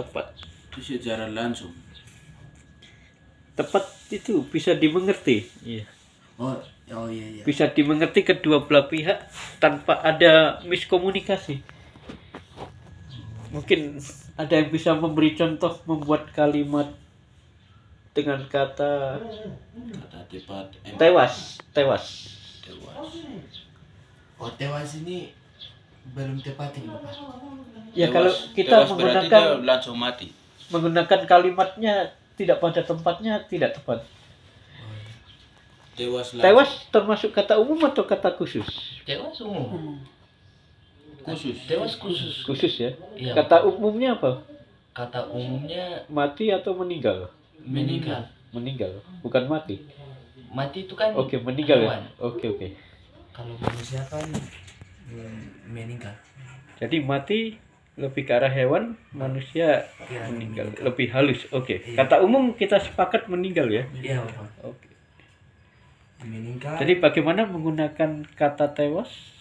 tepat itu sejarah langsung tepat itu bisa dimengerti iya. oh oh iya, iya bisa dimengerti kedua belah pihak tanpa ada miskomunikasi mungkin ada yang bisa memberi contoh membuat kalimat dengan kata kata tepat tewas tewas tewas oh tewas ini belum tepat ini pak Ya tewas, kalau kita menggunakan langsung mati. Menggunakan kalimatnya tidak pada tempatnya tidak tepat. Tewas, tewas termasuk kata umum atau kata khusus? Tewas umum. Hmm. Khusus. Tewas khusus. Khusus ya. ya. Kata umumnya apa? Kata umumnya mati atau meninggal? Meninggal. Meninggal, bukan mati. Mati itu kan Oke, okay, meninggal ya? hewan. ya. Oke, okay, oke. Okay. Kalau manusia kan eh, meninggal. Jadi mati lebih ke arah hewan, manusia ya, meninggal. meninggal, lebih halus. Oke. Okay. ya. Kata umum kita sepakat meninggal ya. Iya, Oke. Okay. Meninggal. Jadi bagaimana menggunakan kata tewas?